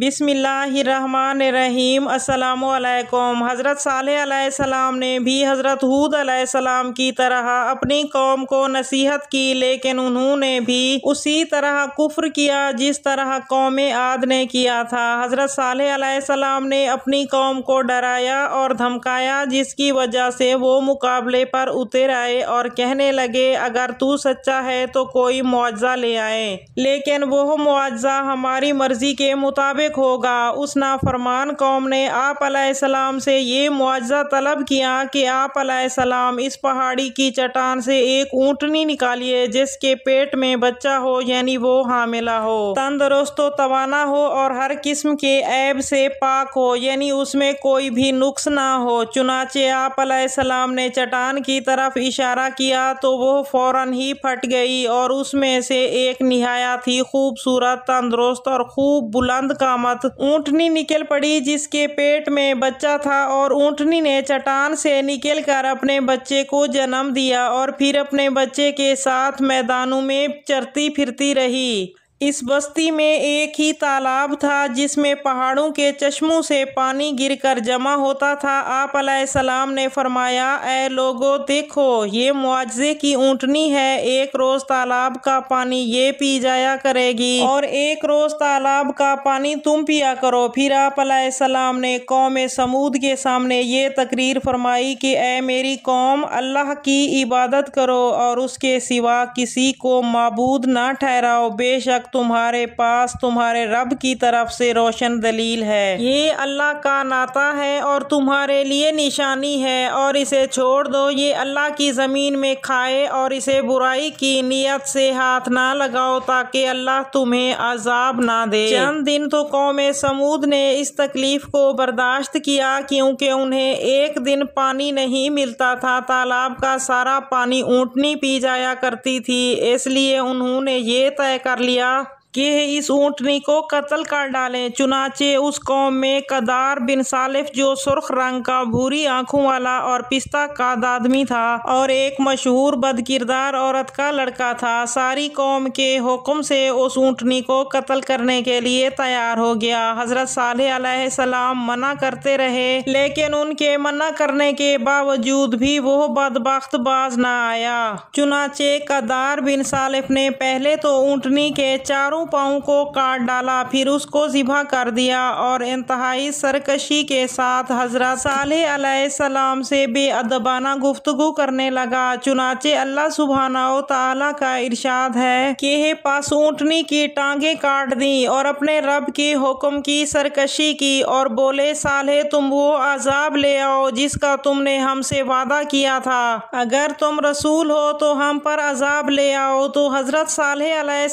बिसमीम् अल्लाम हज़रत साल ने भी हज़रत हूद सलाम की तरह अपनी कौम को नसीहत की लेकिन उन्होंने भी उसी तरह कुफ्र किया जिस तरह कौम आद ने किया था हज़रत साल ने अपनी कौम को डराया और धमकाया जिसकी वजह से वो मुकाबले पर उतर आए और कहने लगे अगर तू सच्चा है तो कोई मुआवजा ले आए लेकिन वह मुआवजा हमारी मर्जी के मुताबिक मुताबिक होगा उस नाफरमान कौम ने आप सलाम से ये मुआवजा तलब किया कि आप सलाम इस पहाड़ी की चट्टान से एक ऊँटनी निकालिए जिसके पेट में बच्चा हो यानी वो हामिला हो तंदरुस्त तवाना हो और हर किस्म के ऐब से पाक हो यानी उसमें कोई भी नुक्स ना हो चुनाचे आप सलाम ने चट्टान की तरफ इशारा किया तो वो फौरन ही फट गई और उसमें से एक निहायत ही खूबसूरत तंदरुस्त और खूब बुलंद कामत ऊँटनी निकल पड़ी जिसके पेट में बच्चा था और ऊँटनी ने चट्टान से निकल कर अपने बच्चे को जन्म दिया और फिर अपने बच्चे के साथ मैदानों में चरती फिरती रही इस बस्ती में एक ही तालाब था जिसमें पहाड़ों के चश्मों से पानी गिरकर जमा होता था आप सलाम ने फरमाया ए लोगो देखो ये मुआवजे की ऊँटनी है एक रोज़ तालाब का पानी ये पी जाया करेगी और एक रोज़ तालाब का पानी तुम पिया करो फिर आप सलाम ने कौम समूद के सामने ये तकरीर फरमाई कि ऐ मेरी कौम अल्लाह की इबादत करो और उसके सिवा किसी को मबूद ना ठहराओ बेशक तक तुम्हारे पास तुम्हारे रब की तरफ से रोशन दलील है ये अल्लाह का नाता है और तुम्हारे लिए निशानी है और इसे छोड़ दो ये अल्लाह की ज़मीन में खाए और इसे बुराई की नीयत से हाथ ना लगाओ ताकि अल्लाह तुम्हें अजाब ना दे चंद दिन तो कौम समूद ने इस तकलीफ को बर्दाश्त किया क्योंकि उन्हें एक दिन पानी नहीं मिलता था तालाब का सारा पानी ऊँटनी पी जाया करती थी इसलिए उन्होंने ये तय कर लिया कि इस ऊँटनी को कत्ल कर डालें चुनाचे उस कौम में कदार बिन सालिफ जो सुर्ख रंग का भूरी आंखों वाला और पिस्ता का आदमी था और एक मशहूर बदकिरदार औरत का लड़का था सारी कौम के हुक्म से उस ऊँटनी को कत्ल करने के लिए तैयार हो गया हजरत साल सलाम मना करते रहे लेकिन उनके मना करने के बावजूद भी वो बदबख्त बाज ना आया चुनाचे कदार बिन सालिफ ने पहले तो ऊँटनी के चारों पाँव को काट डाला फिर उसको ज़िबा कर दिया और इंतहाई सरकशी के साथ हज़रत साल सलाम से बेअदबाना गुफ्तगु करने लगा चुनाचे अल्लाह सुबहाना तला का इरशाद है कि पास ऊँटनी की टांगे काट दी और अपने रब के हुक्म की सरकशी की और बोले साले तुम वो आज़ाब ले आओ जिसका तुमने हमसे वादा किया था अगर तुम रसूल हो तो हम पर अजाब ले आओ तो हज़रत साल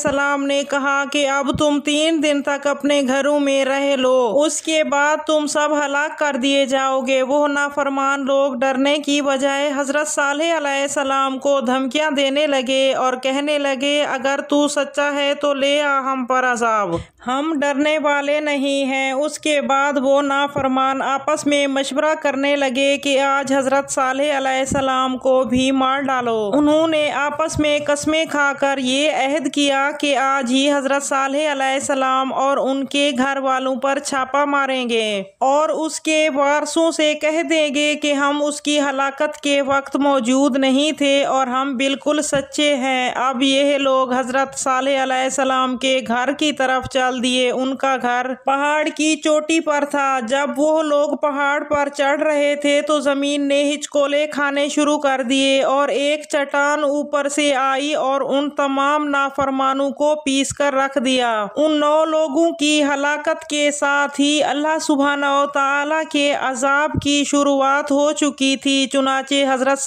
सलाम ने कहा कहा कि अब तुम तीन दिन तक अपने घरों में रह लो उसके बाद तुम सब हलाक कर दिए जाओगे वो नाफरमान लोग डरने की बजाय हजरत साले सलाम को धमकियां देने लगे और कहने लगे अगर तू सच्चा है तो ले आ हम पर अजाब हम डरने वाले नहीं हैं उसके बाद वो नाफरमान आपस में मशवरा करने लगे कि आज हजरत साले सलाम को भी मार डालो उन्होंने आपस में कस्में खाकर ये अहद किया कि आज ही हज़रत साल सलाम और उनके घर वालों पर छापा मारेंगे और उसके वारसों से कह देंगे कि हम उसकी हलाकत के वक्त मौजूद नहीं थे और हम बिल्कुल सच्चे हैं अब यह लोग हज़रत साल सलाम के घर की तरफ चल दिए उनका घर पहाड़ की चोटी पर था जब वो लोग पहाड़ पर चढ़ रहे थे तो ज़मीन ने हिचकोले खाने शुरू कर दिए और एक चट्टान ऊपर से आई और उन तमाम नाफरमानों को पीस कर रख दिया उन नौ लोगों की हलाकत के साथ ही अल्लाह सुबहाना तला के अजाब की शुरुआत हो चुकी थी चुनाचे हजरत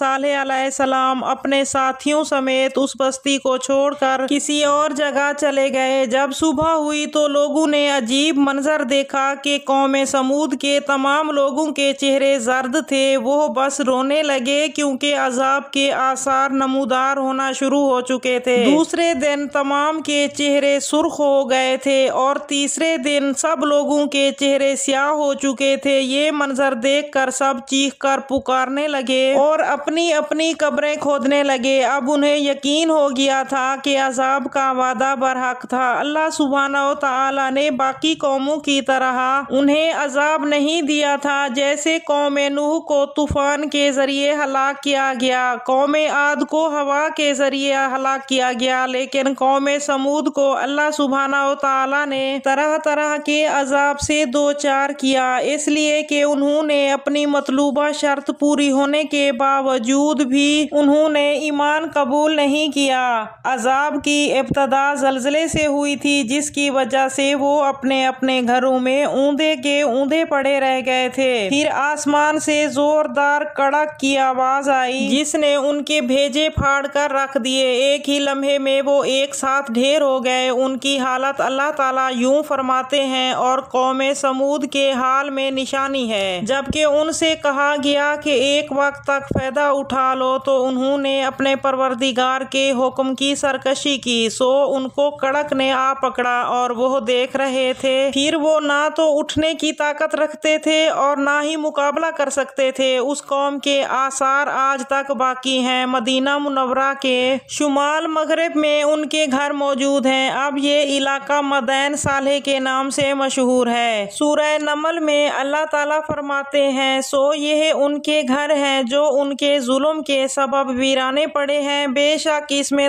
सलाम अपने साथियों समेत उस बस्ती को छोड़कर किसी और जगह चले गए जब सुबह हुई तो लोगों ने अजीब मंजर देखा कि कौम समूद के तमाम लोगों के चेहरे जर्द थे वो बस रोने लगे क्योंकि अजाब के आसार नमूदार होना शुरू हो चुके थे दूसरे दिन तमाम के चेहरे सुर्ख हो गए थे और तीसरे दिन सब लोगों के चेहरे स्याह हो चुके थे ये मंजर देख कर सब चीख कर पुकारने लगे और अपनी अपनी कब्रें खोदने लगे अब उन्हें यकीन हो गया था कि अजाब का वादा बरहक था अल्लाह सुबहाना तला ने बाकी कौमों की तरह उन्हें अजाब नहीं दिया था जैसे कौम नूह को तूफान के जरिए हलाक किया गया कौम आद को हवा के जरिए हलाक किया गया लेकिन कौम समूद को अल्लाह सुबहाना तला ने तरह तरह के अजाब से दो चार किया इसलिए कि उन्होंने अपनी मतलूबा शर्त पूरी होने के बावजूद भी उन्होंने ईमान कबूल नहीं किया अजाब की इब्तदा जलजले से हुई थी जिसकी वजह से वो अपने अपने घरों में ऊंधे के ऊंधे पड़े रह गए थे फिर आसमान से जोरदार कड़क की आवाज आई जिसने उनके भेजे फाड़ कर रख दिए एक ही लम्हे में वो एक साथ ढेर हो गए उनकी हालत अल्लाह ताला यूं फरमाते हैं और कौम समूद के हाल में निशानी है जबकि उनसे कहा गया कि एक वक्त तक फ़ायदा उठा लो तो उन्होंने अपने परवरदिगार के हुक्म की सरकशी की सो उनको कड़क ने आ पकड़ा और वो देख रहे थे फिर वो ना तो उठने की ताकत रखते थे और ना ही मुकाबला कर सकते थे उस कौम के आसार आज तक बाकी हैं मदीना मुनवरा के शुमाल मगरब में उनके घर मौजूद हैं अब ये इलाका मदैन साले के नाम से मशहूर है सूरह नमल में अल्लाह ताला फरमाते हैं सो यह उनके घर हैं जो उनके जुल्म के सबब वीराने पड़े हैं बेशक इसमें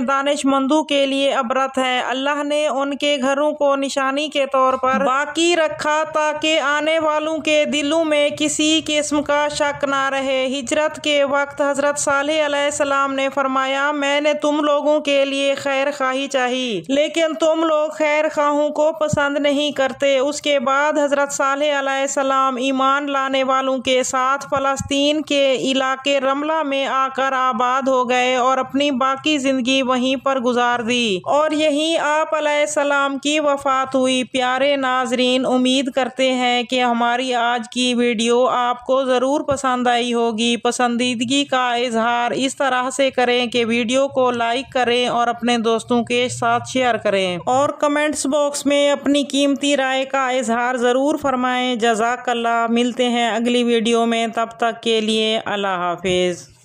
मंदू के लिए अबरत है अल्लाह ने उनके घरों को निशानी के तौर पर बाकी रखा ताकि आने वालों के दिलों में किसी किस्म का शक न रहे हिजरत के वक्त हजरत साल ने फरमाया मैंने तुम लोगों के लिए खैर खाही चाहिए लेकिन तो तुम लोग खैर खाहों को पसंद नहीं करते उसके बाद हज़रत सलाम ईमान लाने वालों के साथ फ़लस्तीन के इलाके रमला में आकर आबाद हो गए और अपनी बाकी ज़िंदगी वहीं पर गुजार दी और यहीं आप सलाम की वफ़ात हुई प्यारे नाजरीन उम्मीद करते हैं कि हमारी आज की वीडियो आपको ज़रूर पसंद आई होगी पसंदीदगी का इजहार इस तरह से करें कि वीडियो को लाइक करें और अपने दोस्तों के साथ शेयर करें और कमेंट्स बॉक्स में अपनी कीमती राय का इजहार ज़रूर फरमाएं जजाकल्ला मिलते हैं अगली वीडियो में तब तक के लिए अल्लाह हाफिज़